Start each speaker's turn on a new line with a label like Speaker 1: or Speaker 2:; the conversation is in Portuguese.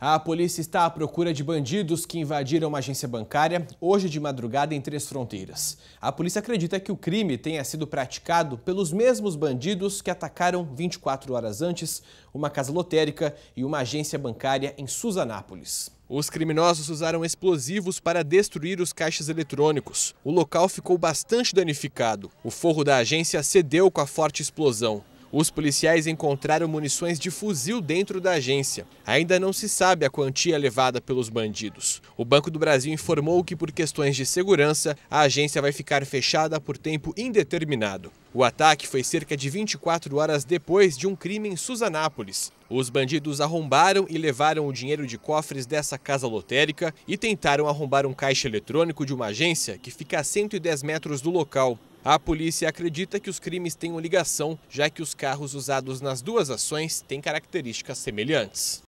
Speaker 1: A polícia está à procura de bandidos que invadiram uma agência bancária hoje de madrugada em Três Fronteiras. A polícia acredita que o crime tenha sido praticado pelos mesmos bandidos que atacaram 24 horas antes uma casa lotérica e uma agência bancária em Suzanápolis. Os criminosos usaram explosivos para destruir os caixas eletrônicos. O local ficou bastante danificado. O forro da agência cedeu com a forte explosão. Os policiais encontraram munições de fuzil dentro da agência. Ainda não se sabe a quantia levada pelos bandidos. O Banco do Brasil informou que, por questões de segurança, a agência vai ficar fechada por tempo indeterminado. O ataque foi cerca de 24 horas depois de um crime em Susanápolis. Os bandidos arrombaram e levaram o dinheiro de cofres dessa casa lotérica e tentaram arrombar um caixa eletrônico de uma agência que fica a 110 metros do local. A polícia acredita que os crimes tenham ligação, já que os carros usados nas duas ações têm características semelhantes.